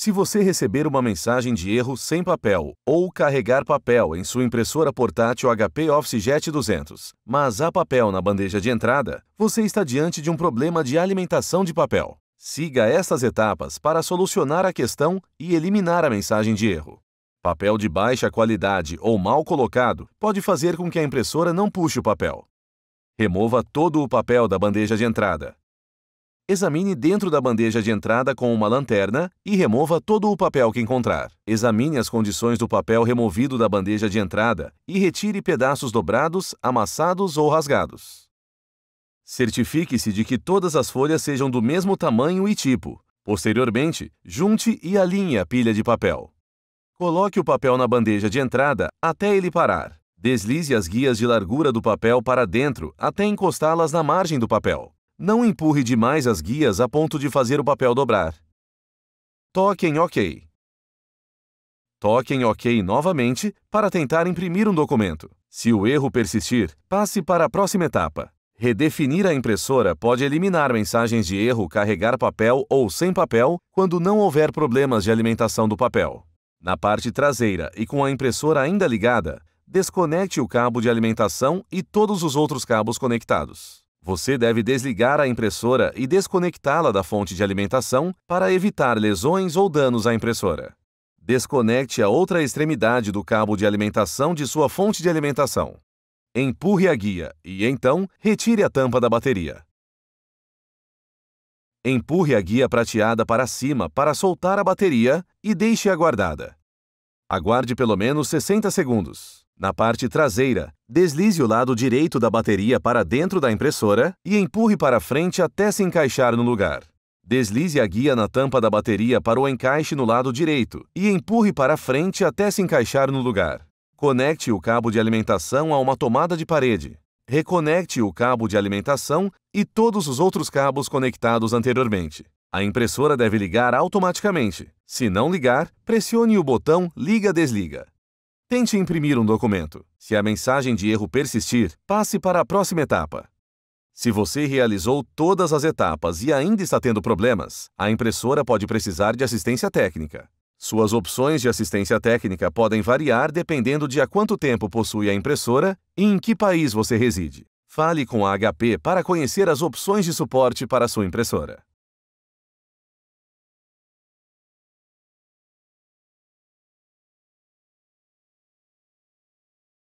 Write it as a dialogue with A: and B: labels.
A: Se você receber uma mensagem de erro sem papel ou carregar papel em sua impressora portátil HP OfficeJet 200, mas há papel na bandeja de entrada, você está diante de um problema de alimentação de papel. Siga estas etapas para solucionar a questão e eliminar a mensagem de erro. Papel de baixa qualidade ou mal colocado pode fazer com que a impressora não puxe o papel. Remova todo o papel da bandeja de entrada. Examine dentro da bandeja de entrada com uma lanterna e remova todo o papel que encontrar. Examine as condições do papel removido da bandeja de entrada e retire pedaços dobrados, amassados ou rasgados. Certifique-se de que todas as folhas sejam do mesmo tamanho e tipo. Posteriormente, junte e alinhe a pilha de papel. Coloque o papel na bandeja de entrada até ele parar. Deslize as guias de largura do papel para dentro até encostá-las na margem do papel. Não empurre demais as guias a ponto de fazer o papel dobrar. Toque em OK. Toque em OK novamente para tentar imprimir um documento. Se o erro persistir, passe para a próxima etapa. Redefinir a impressora pode eliminar mensagens de erro carregar papel ou sem papel quando não houver problemas de alimentação do papel. Na parte traseira e com a impressora ainda ligada, desconecte o cabo de alimentação e todos os outros cabos conectados. Você deve desligar a impressora e desconectá-la da fonte de alimentação para evitar lesões ou danos à impressora. Desconecte a outra extremidade do cabo de alimentação de sua fonte de alimentação. Empurre a guia e, então, retire a tampa da bateria. Empurre a guia prateada para cima para soltar a bateria e deixe-a guardada. Aguarde pelo menos 60 segundos. Na parte traseira, deslize o lado direito da bateria para dentro da impressora e empurre para frente até se encaixar no lugar. Deslize a guia na tampa da bateria para o encaixe no lado direito e empurre para frente até se encaixar no lugar. Conecte o cabo de alimentação a uma tomada de parede. Reconecte o cabo de alimentação e todos os outros cabos conectados anteriormente. A impressora deve ligar automaticamente. Se não ligar, pressione o botão Liga-Desliga. Tente imprimir um documento. Se a mensagem de erro persistir, passe para a próxima etapa. Se você realizou todas as etapas e ainda está tendo problemas, a impressora pode precisar de assistência técnica. Suas opções de assistência técnica podem variar dependendo de há quanto tempo possui a impressora e em que país você reside. Fale com a HP para conhecer as opções de suporte para sua impressora.